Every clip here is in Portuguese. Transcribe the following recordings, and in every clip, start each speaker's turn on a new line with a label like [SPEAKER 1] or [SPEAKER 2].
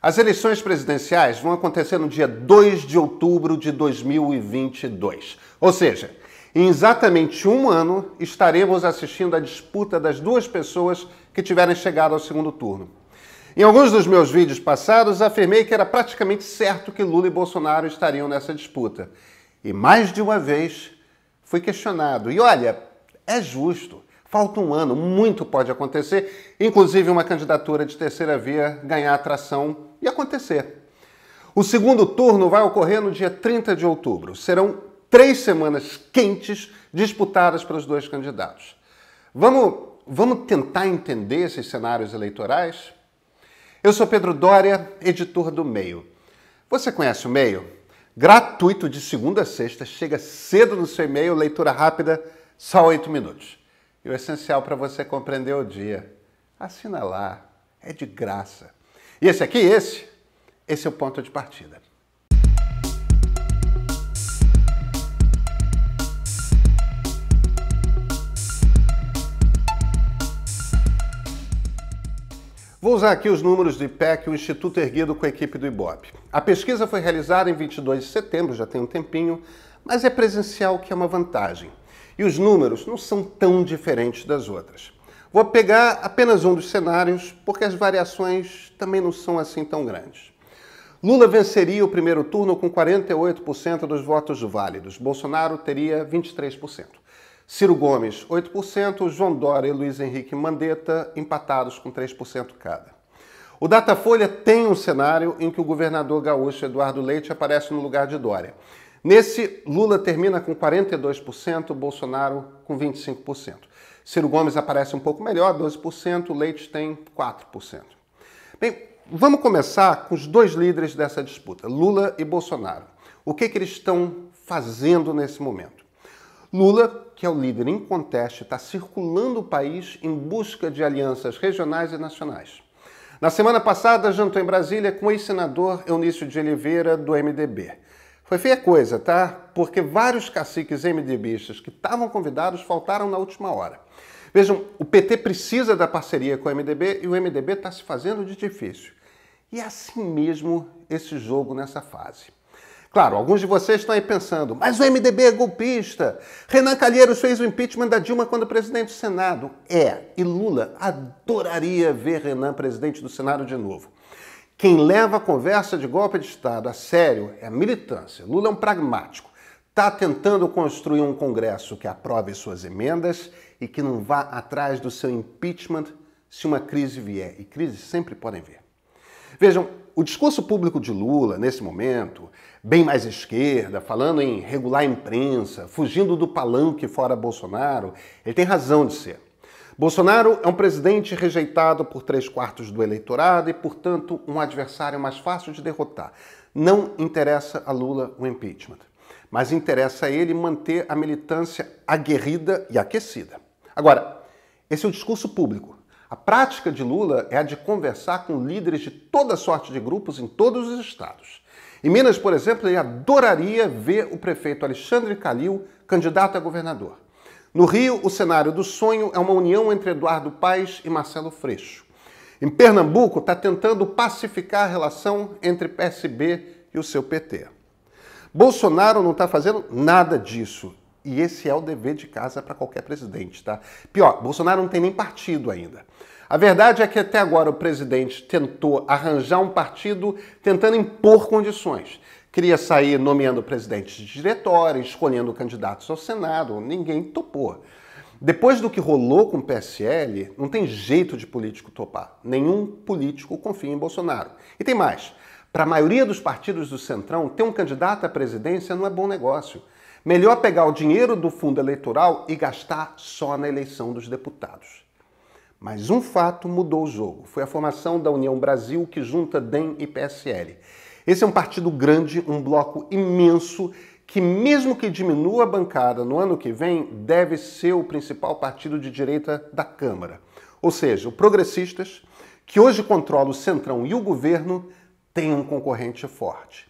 [SPEAKER 1] As eleições presidenciais vão acontecer no dia 2 de outubro de 2022. Ou seja, em exatamente um ano estaremos assistindo à disputa das duas pessoas que tiverem chegado ao segundo turno. Em alguns dos meus vídeos passados, afirmei que era praticamente certo que Lula e Bolsonaro estariam nessa disputa. E mais de uma vez fui questionado. E olha, é justo. Falta um ano, muito pode acontecer, inclusive uma candidatura de terceira via ganhar atração e acontecer. O segundo turno vai ocorrer no dia 30 de outubro. Serão três semanas quentes disputadas pelos dois candidatos. Vamos, vamos tentar entender esses cenários eleitorais? Eu sou Pedro Dória, editor do Meio. Você conhece o Meio? Gratuito de segunda a sexta, chega cedo no seu e-mail, leitura rápida, só oito minutos. E o essencial para você compreender o dia. Assina lá, é de graça. E esse aqui, esse, esse é o ponto de partida. Vou usar aqui os números do IPEC, o Instituto erguido com a equipe do IBOP. A pesquisa foi realizada em 22 de setembro, já tem um tempinho, mas é presencial, que é uma vantagem. E os números não são tão diferentes das outras. Vou pegar apenas um dos cenários, porque as variações também não são assim tão grandes. Lula venceria o primeiro turno com 48% dos votos válidos. Bolsonaro teria 23%. Ciro Gomes, 8%. João Dória e Luiz Henrique Mandetta empatados com 3% cada. O Datafolha tem um cenário em que o governador gaúcho Eduardo Leite aparece no lugar de Dória. Nesse, Lula termina com 42%, Bolsonaro com 25%. Ciro Gomes aparece um pouco melhor, 12%, Leite tem 4%. Bem, vamos começar com os dois líderes dessa disputa, Lula e Bolsonaro. O que, que eles estão fazendo nesse momento? Lula, que é o líder em conteste, está circulando o país em busca de alianças regionais e nacionais. Na semana passada, jantou em Brasília com o ex-senador Eunício de Oliveira, do MDB. Foi feia coisa, tá? Porque vários caciques MDBistas que estavam convidados faltaram na última hora. Vejam, o PT precisa da parceria com o MDB e o MDB está se fazendo de difícil. E é assim mesmo esse jogo nessa fase. Claro, alguns de vocês estão aí pensando, mas o MDB é golpista. Renan Calheiros fez o impeachment da Dilma quando presidente do Senado. É, e Lula adoraria ver Renan presidente do Senado de novo. Quem leva a conversa de golpe de Estado a sério é a militância. Lula é um pragmático. Está tentando construir um Congresso que aprove suas emendas e que não vá atrás do seu impeachment se uma crise vier. E crises sempre podem vir. Vejam, o discurso público de Lula, nesse momento, bem mais esquerda, falando em regular a imprensa, fugindo do palanque fora Bolsonaro, ele tem razão de ser. Bolsonaro é um presidente rejeitado por três quartos do eleitorado e, portanto, um adversário mais fácil de derrotar. Não interessa a Lula o impeachment, mas interessa a ele manter a militância aguerrida e aquecida. Agora, esse é o discurso público. A prática de Lula é a de conversar com líderes de toda sorte de grupos em todos os estados. Em Minas, por exemplo, ele adoraria ver o prefeito Alexandre Calil candidato a governador. No Rio, o cenário do sonho é uma união entre Eduardo Paes e Marcelo Freixo. Em Pernambuco, está tentando pacificar a relação entre PSB e o seu PT. Bolsonaro não está fazendo nada disso. E esse é o dever de casa para qualquer presidente, tá? Pior, Bolsonaro não tem nem partido ainda. A verdade é que até agora o presidente tentou arranjar um partido tentando impor condições. Queria sair nomeando presidentes de diretório, escolhendo candidatos ao Senado, ninguém topou. Depois do que rolou com o PSL, não tem jeito de político topar. Nenhum político confia em Bolsonaro. E tem mais: para a maioria dos partidos do Centrão, ter um candidato à presidência não é bom negócio. Melhor pegar o dinheiro do fundo eleitoral e gastar só na eleição dos deputados. Mas um fato mudou o jogo: foi a formação da União Brasil que junta DEM e PSL. Esse é um partido grande, um bloco imenso, que, mesmo que diminua a bancada no ano que vem, deve ser o principal partido de direita da Câmara. Ou seja, o Progressistas, que hoje controla o Centrão e o governo, tem um concorrente forte.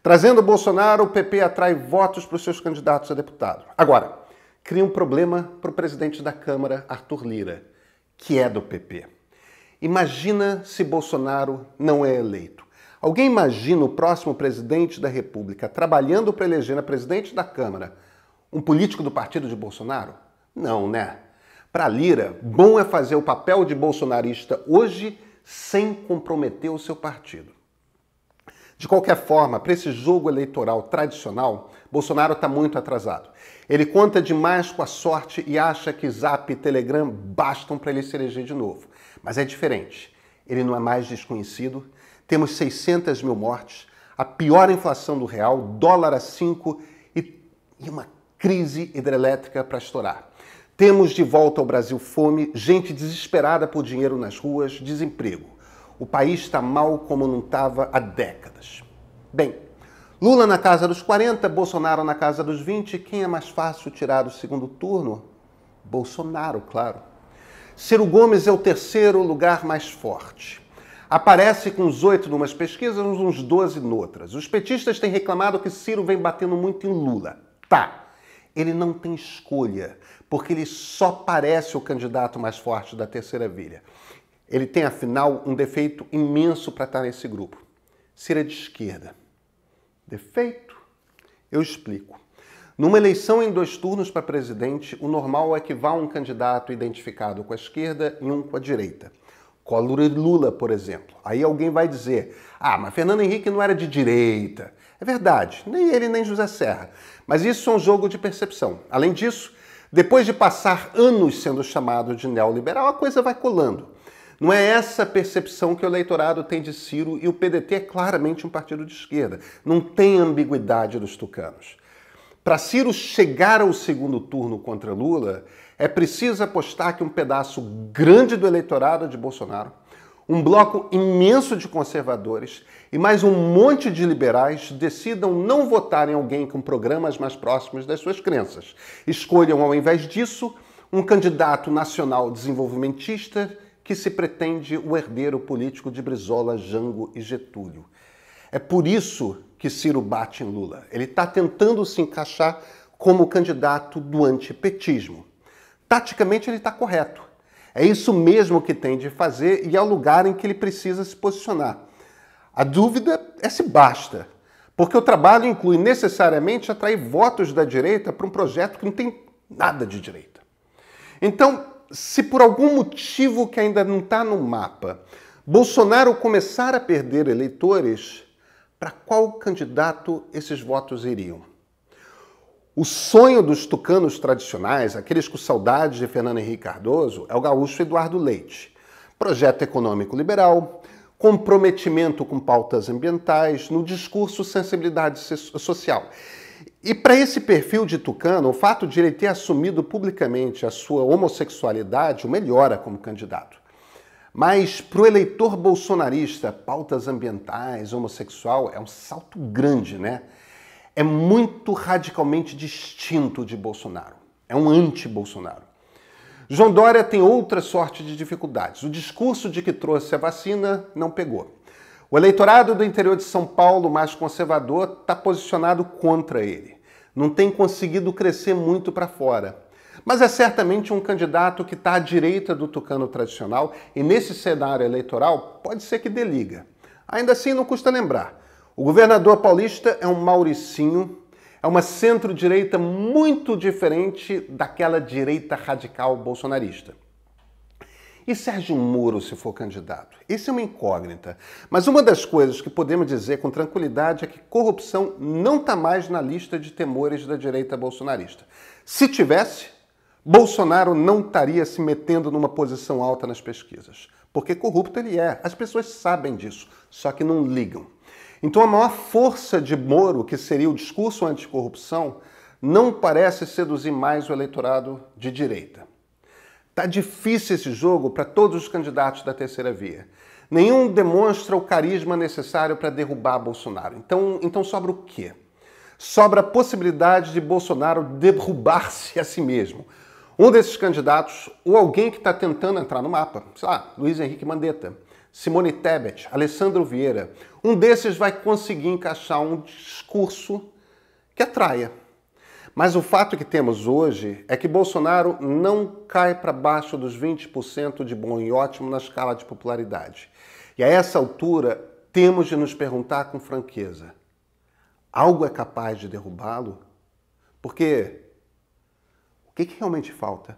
[SPEAKER 1] Trazendo Bolsonaro, o PP atrai votos para os seus candidatos a deputado. Agora, cria um problema para o presidente da Câmara, Arthur Lira, que é do PP. Imagina se Bolsonaro não é eleito. Alguém imagina o próximo presidente da República trabalhando para eleger a presidente da Câmara um político do partido de Bolsonaro? Não, né? Para Lira, bom é fazer o papel de bolsonarista hoje sem comprometer o seu partido. De qualquer forma, para esse jogo eleitoral tradicional, Bolsonaro está muito atrasado. Ele conta demais com a sorte e acha que Zap e Telegram bastam para ele se eleger de novo. Mas é diferente. Ele não é mais desconhecido, temos 600 mil mortes, a pior inflação do real, dólar a 5 e, e uma crise hidrelétrica para estourar. Temos de volta ao Brasil fome, gente desesperada por dinheiro nas ruas, desemprego. O país está mal como não estava há décadas. Bem, Lula na casa dos 40, Bolsonaro na casa dos 20, quem é mais fácil tirar do segundo turno? Bolsonaro, claro. Ciro Gomes é o terceiro lugar mais forte. Aparece com uns oito numas pesquisas, uns doze noutras. Os petistas têm reclamado que Ciro vem batendo muito em Lula. Tá. Ele não tem escolha, porque ele só parece o candidato mais forte da terceira via. Ele tem, afinal, um defeito imenso para estar tá nesse grupo. Ciro é de esquerda. Defeito? Eu explico. Numa eleição em dois turnos para presidente, o normal é que vá um candidato identificado com a esquerda e um com a direita. Collor e Lula, por exemplo. Aí alguém vai dizer: ah, mas Fernando Henrique não era de direita. É verdade, nem ele nem José Serra. Mas isso é um jogo de percepção. Além disso, depois de passar anos sendo chamado de neoliberal, a coisa vai colando. Não é essa percepção que o eleitorado tem de Ciro e o PDT é claramente um partido de esquerda. Não tem ambiguidade dos tucanos. Para Ciro chegar ao segundo turno contra Lula, é preciso apostar que um pedaço grande do eleitorado de Bolsonaro, um bloco imenso de conservadores e mais um monte de liberais decidam não votar em alguém com programas mais próximos das suas crenças. Escolham, ao invés disso, um candidato nacional desenvolvimentista que se pretende o herdeiro político de Brizola, Jango e Getúlio. É por isso que Ciro bate em Lula. Ele está tentando se encaixar como candidato do antipetismo. Taticamente, ele está correto. É isso mesmo que tem de fazer e é o lugar em que ele precisa se posicionar. A dúvida é se basta, porque o trabalho inclui necessariamente atrair votos da direita para um projeto que não tem nada de direita. Então, se por algum motivo que ainda não está no mapa, Bolsonaro começar a perder eleitores, para qual candidato esses votos iriam. O sonho dos tucanos tradicionais, aqueles com saudades de Fernando Henrique Cardoso, é o gaúcho Eduardo Leite. Projeto econômico liberal, comprometimento com pautas ambientais, no discurso sensibilidade social. E para esse perfil de Tucano, o fato de ele ter assumido publicamente a sua homossexualidade o melhora como candidato. Mas para o eleitor bolsonarista, pautas ambientais, homossexual, é um salto grande, né? É muito radicalmente distinto de Bolsonaro. É um anti-Bolsonaro. João Dória tem outra sorte de dificuldades. O discurso de que trouxe a vacina não pegou. O eleitorado do interior de São Paulo, mais conservador, está posicionado contra ele. Não tem conseguido crescer muito para fora. Mas é certamente um candidato que está à direita do tucano tradicional e, nesse cenário eleitoral, pode ser que deliga. Ainda assim, não custa lembrar. O governador paulista é um mauricinho, é uma centro-direita muito diferente daquela direita radical bolsonarista. E Sérgio Moro, se for candidato? Isso é uma incógnita. Mas uma das coisas que podemos dizer com tranquilidade é que corrupção não está mais na lista de temores da direita bolsonarista. Se tivesse, Bolsonaro não estaria se metendo numa posição alta nas pesquisas. Porque corrupto ele é. As pessoas sabem disso, só que não ligam. Então a maior força de Moro, que seria o discurso anticorrupção, não parece seduzir mais o eleitorado de direita. Tá difícil esse jogo para todos os candidatos da terceira via. Nenhum demonstra o carisma necessário para derrubar Bolsonaro. Então, então sobra o quê? Sobra a possibilidade de Bolsonaro derrubar-se a si mesmo um desses candidatos, ou alguém que está tentando entrar no mapa, sei lá, Luiz Henrique Mandetta, Simone Tebet, Alessandro Vieira, um desses vai conseguir encaixar um discurso que atraia. Mas o fato que temos hoje é que Bolsonaro não cai para baixo dos 20% de bom e ótimo na escala de popularidade. E a essa altura, temos de nos perguntar com franqueza: algo é capaz de derrubá-lo? Porque o que, que realmente falta?